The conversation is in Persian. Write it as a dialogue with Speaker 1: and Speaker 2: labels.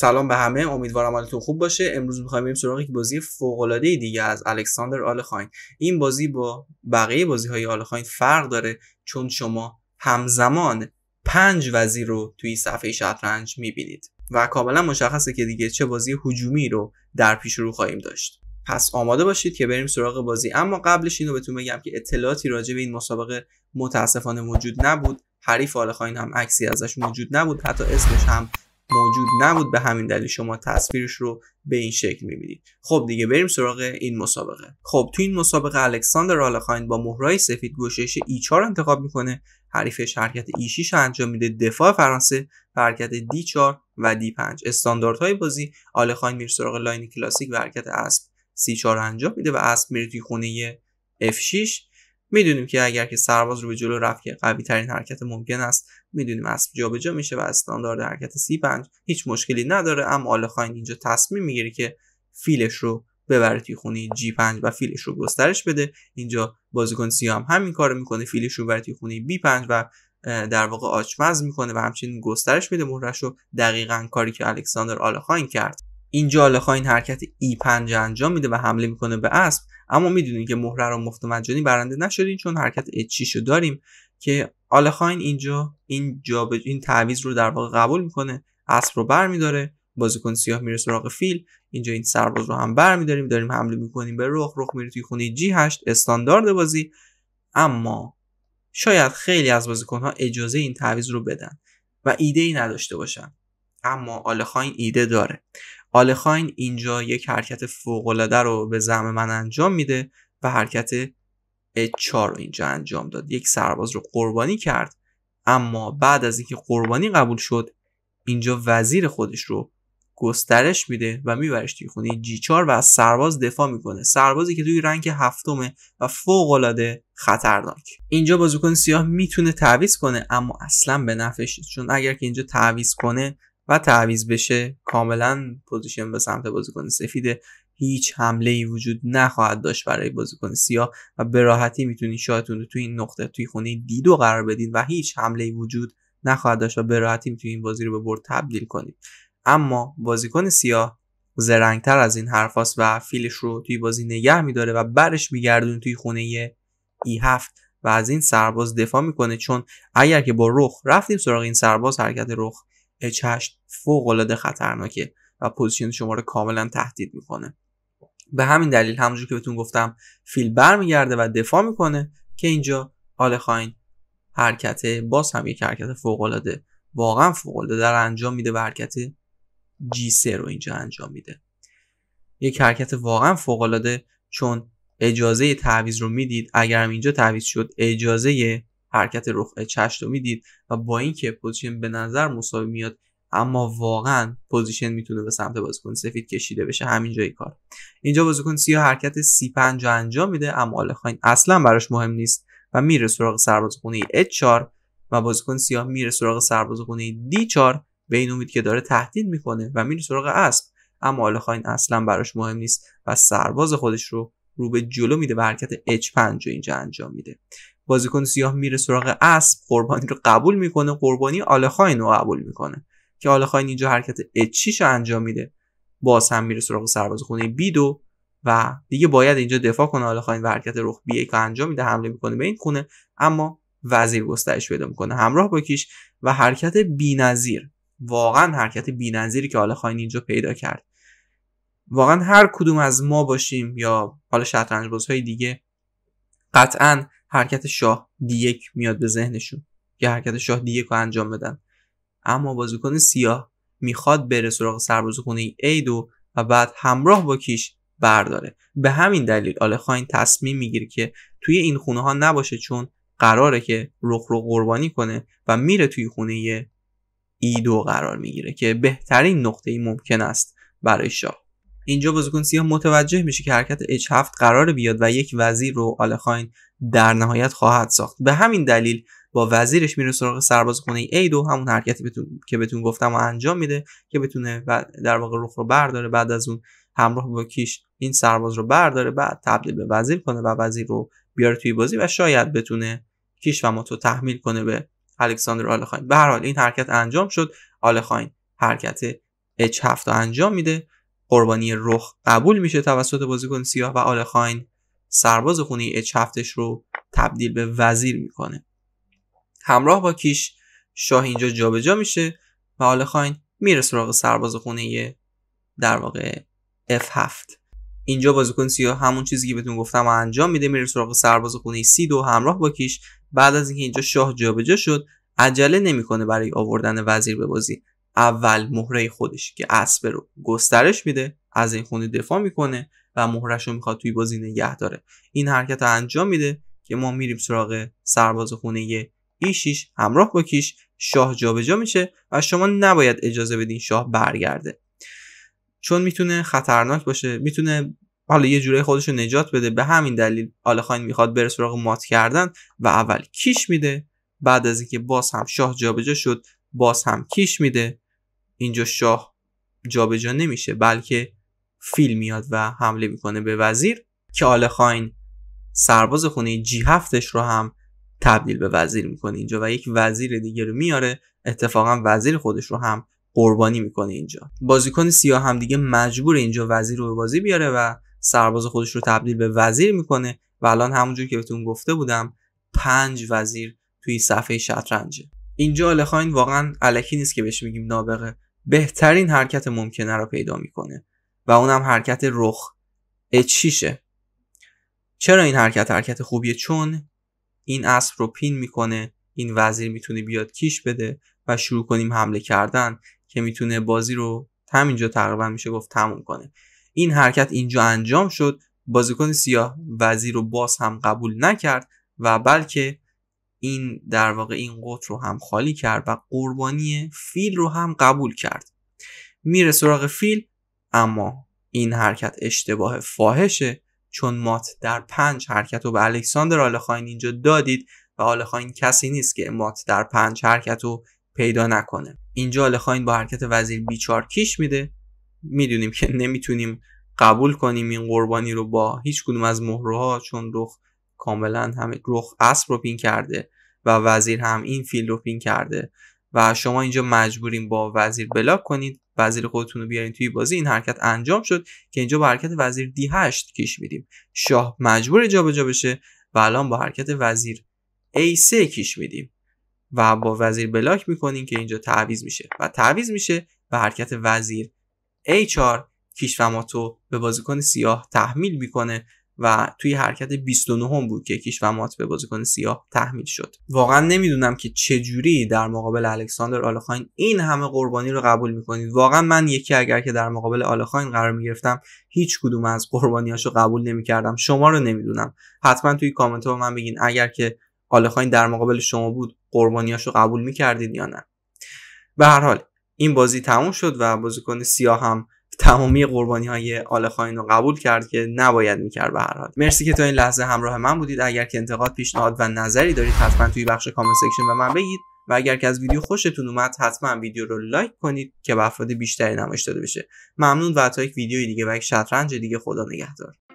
Speaker 1: سلام به همه امیدوارم حالتون خوب باشه امروز میخوایم بریم سراغ یک بازی فوق العاده دیگه از الکساندر آلخاین این بازی با بقیه بازی های آلخاین فرق داره چون شما همزمان پنج وزیر رو توی صفحه شطرنج میبینید و کاملا مشخصه که دیگه چه بازی هجومی رو در پیش رو خواهیم داشت پس آماده باشید که بریم سراغ بازی اما قبلش اینو بهتون بگم که اطلاعاتی راجع به این مسابقه متاسفانه موجود نبود حریف آلخاین هم عکسی ازش موجود نبود حتی اسمش هم موجود نبود به همین دلیل شما تصویرش رو به این شکل میبینید خب دیگه بریم سراغ این مسابقه خب تو این مسابقه الکساندر آلخاین با مهرای سفید گوشش e ای 4 انتخاب میکنه حریفش حرکت E6 انجام میده دفاع فرانسه و حرکت دی 4 و دی 5 استانداردهای بازی آلخاین میره سراغ لاین کلاسیک و حرکت اسب سی 4 انجام میده و اسب میره توی خونه F6 میدونیم که اگر که سرباز رو به جلو رفت که قوی ترین حرکت ممکن است میدونیم اسب جابجا میشه و استاندارد حرکت سی پنج هیچ مشکلی نداره اما آلخاین اینجا تصمیم میگیره که فیلش رو ببره توی خونه جی 5 و فیلش رو گسترش بده اینجا بازیکن سیام هم همین کار میکنه فیلش رو ببره توی خونه بی 5 و در واقع آچمز میکنه و همچنین گسترش میده مهرش رو دقیقا کاری که الکساندر آلخاین کرد اینجا آلخاین حرکت ای 5 انجام میده و حمله میکنه به اسب اما میدونیم که مهره رو مفت مجانی برنده نشدین چون حرکت اچیش رو داریم که آلخاین اینجا این جا این تعویض رو در واقع قبول میکنه اسب رو برمیداره بازیکن سیاه میره سراغ فیل اینجا این سرباز رو هم برمیداریم داریم حمله میکنیم به رخ رخ میره توی خونه جی 8 استاندارد بازی اما شاید خیلی از بازیکن ها اجازه این تعویض رو بدن و ایده ای نداشته باشن اما آلخاین ایده داره آلخاین اینجا یک حرکت فوقالعاده رو به زعم من انجام میده و حرکت H4 رو اینجا انجام داد یک سرباز رو قربانی کرد اما بعد از اینکه قربانی قبول شد اینجا وزیر خودش رو گسترش میده و میبرش توی خونه جی 4 و از سرباز دفاع میکنه سربازی که توی رنگ هفتمه و فوق خطرناک اینجا بازیکن سیاه میتونه تعویض کنه اما اصلا به نفعش چون اگر که اینجا تعویض کنه و تعویض بشه کاملا پوزیشن به سمت بازیکن سفید هیچ حمله ای وجود نخواهد داشت برای بازیکن سیاه و به راحتی میتونید شاتون رو توی این نقطه توی خونه دیدو قرار بدین و هیچ حمله ای وجود نخواهد داشت و به راحتی میتونید این بازی رو به برد تبدیل کنید اما بازیکن سیاه زرنگتر از این حرفاست و فیلش رو توی بازی نگه میداره و برش میگردون توی خونه ای هفت و از این سرباز دفاع میکنه چون اگر که با رخ رفتیم سراغ این سرباز حرکت رخ H8 العاده خطرناکه و پوزیشن شما رو کاملا تهدید میکنه به همین دلیل همونجور که بهتون گفتم فیل برمیگرده و دفاع میکنه که اینجا آل خاین حرکت باز هم یک حرکت العاده واقعا العاده در انجام میده و حرکت G3 رو اینجا انجام میده یک حرکت واقعا العاده چون اجازه تعویض رو میدید اگر هم اینجا تعویض شد اجازه حرکت رخ چشم رو میدید و با اینکه پوزیشن به نظر مساوی میاد اما واقعا پوزیشن میتونه به سمت بازیکن سفید کشیده بشه همین جایی کار اینجا بازیکن سیاه حرکت سی پنج انجام میده اما آل خاین اصلا براش مهم نیست و میره سراغ سرباز خونه H4 و بازیکن سیاه میره سراغ سرباز خونه D4 به این امید که داره تهدید میکنه و میره سراغ اسب اما آل خاین اصلا براش مهم نیست و سرباز خودش رو رو به جلو میده و حرکت H5 رو اینجا انجام میده بازیکن سیاه میره سراغ اسب قربانی رو قبول میکنه قربانی آلخاین رو قبول میکنه که آلخاین اینجا حرکت اچیش انجام میده باز هم میره سراغ سرباز خونه بیدو و دیگه باید اینجا دفاع کنه آلخاین و حرکت رخ بی که انجام میده حمله میکنه به این خونه اما وزیر گسترش پیدا میکنه همراه با کیش و حرکت بینظیر واقعا حرکت بی‌نظیری که آلخاین اینجا پیدا کرد واقعا هر کدوم از ما باشیم یا حالا شطرنج بازهای دیگه قطعا حرکت شاه یک میاد به ذهنشون که حرکت شاه یک رو انجام بدن اما بازیکن سیاه میخواد بره سراغ سرباز خونه ایدو و بعد همراه با کیش برداره به همین دلیل آل خاین تصمیم میگیره که توی این خونه ها نباشه چون قراره که رخ رو قربانی کنه و میره توی خونه ایدو قرار میگیره که بهترین نقطه ممکن است برای شاه اینجا بازیکن سیاه متوجه میشه که حرکت H7 قرار بیاد و یک وزیر رو آلخاین در نهایت خواهد ساخت به همین دلیل با وزیرش میره سراغ سرباز خونه A دو همون حرکتی که بتون گفتم و انجام میده که بتونه و در واقع رخ رو برداره بعد از اون همراه با کیش این سرباز رو برداره بعد تبدیل به وزیر کنه و وزیر رو بیاره توی بازی و شاید بتونه کیش و ماتو تحمیل کنه به الکساندر آلخاین به هر حال این حرکت انجام شد آلخاین حرکت اچ 7 انجام میده قربانی رخ قبول میشه توسط بازیکن سیاه و آل خاین سرباز خونه اچ هفتش رو تبدیل به وزیر میکنه همراه با کیش شاه اینجا جابجا میشه و آل خاین میره سراغ سرباز خونه در واقع F7 اینجا بازیکن سیاه همون چیزی که بهتون گفتم و انجام میده میره سراغ سرباز خونه سی دو همراه با کیش بعد از اینکه اینجا شاه جابجا شد عجله نمیکنه برای آوردن وزیر به بازی اول مهره خودش که اسب رو گسترش میده از این خونه دفاع میکنه و مهرش رو میخواد توی بازی نگه داره این حرکت رو انجام میده که ما میریم سراغ سرباز خونه ایشیش همراه با کیش شاه جابجا میشه و شما نباید اجازه بدین شاه برگرده چون میتونه خطرناک باشه میتونه حالا یه جوره خودش رو نجات بده به همین دلیل آلخاین میخواد بره سراغ مات کردن و اول کیش میده بعد از اینکه باز هم شاه جابجا شد باز هم کیش میده اینجا شاه جابجا نمیشه بلکه فیل میاد و حمله میکنه به وزیر که آل خاین سرباز خونه جی هفتش رو هم تبدیل به وزیر میکنه اینجا و یک وزیر دیگه رو میاره اتفاقا وزیر خودش رو هم قربانی میکنه اینجا بازیکن سیاه هم دیگه مجبور اینجا وزیر رو به بازی بیاره و سرباز خودش رو تبدیل به وزیر میکنه و الان همونجور که بهتون گفته بودم پنج وزیر توی صفحه شطرنجه اینجا آل واقعا علکی نیست که بهش میگیم نابغه بهترین حرکت ممکنه رو پیدا میکنه و اونم حرکت رخ اچیشه چرا این حرکت حرکت خوبیه چون این اسب رو پین میکنه این وزیر میتونه بیاد کیش بده و شروع کنیم حمله کردن که میتونه بازی رو همینجا تقریبا میشه گفت تموم کنه این حرکت اینجا انجام شد بازیکن سیاه وزیر رو باز هم قبول نکرد و بلکه این در واقع این قط رو هم خالی کرد و قربانی فیل رو هم قبول کرد میره سراغ فیل اما این حرکت اشتباه فاحشه چون مات در پنج حرکت رو به الکساندر آلخاین اینجا دادید و آلخاین کسی نیست که مات در پنج حرکت رو پیدا نکنه اینجا آلخاین با حرکت وزیر بیچار کیش میده میدونیم که نمیتونیم قبول کنیم این قربانی رو با هیچ کدوم از مهرها چون رخ کاملا همه رخ اسب رو پین کرده و وزیر هم این فیل رو پین کرده و شما اینجا مجبوریم با وزیر بلاک کنید وزیر خودتون رو بیارین توی بازی این حرکت انجام شد که اینجا با حرکت وزیر دی 8 کش میدیم شاه مجبور جابجا بشه و الان با حرکت وزیر A3 کش میدیم و با وزیر بلاک میکنیم که اینجا تعویض میشه و تعویض میشه و حرکت وزیر A4 تو به بازیکن سیاه تحمیل میکنه و توی حرکت 29 هم بود که کیش و مات به بازیکن سیاه تحمیل شد واقعا نمیدونم که چه در مقابل الکساندر آلخاین این همه قربانی رو قبول میکنید واقعا من یکی اگر که در مقابل آلخاین قرار میگرفتم هیچ کدوم از قربانیاش رو قبول نمیکردم شما رو نمیدونم حتما توی کامنت ها من بگین اگر که آلخاین در مقابل شما بود قربانیاش رو قبول میکردید یا نه به هر حال این بازی تموم شد و بازیکن سیاه هم تمامی قربانی های آل رو قبول کرد که نباید میکرد به هر حال مرسی که تا این لحظه همراه من بودید اگر که انتقاد پیشنهاد و نظری دارید حتما توی بخش کامنت سکشن به من بگید و اگر که از ویدیو خوشتون اومد حتما ویدیو رو لایک کنید که به افراد بیشتری نمایش داده بشه ممنون و تا یک ویدیوی دیگه و یک شطرنج دیگه خدا نگهدار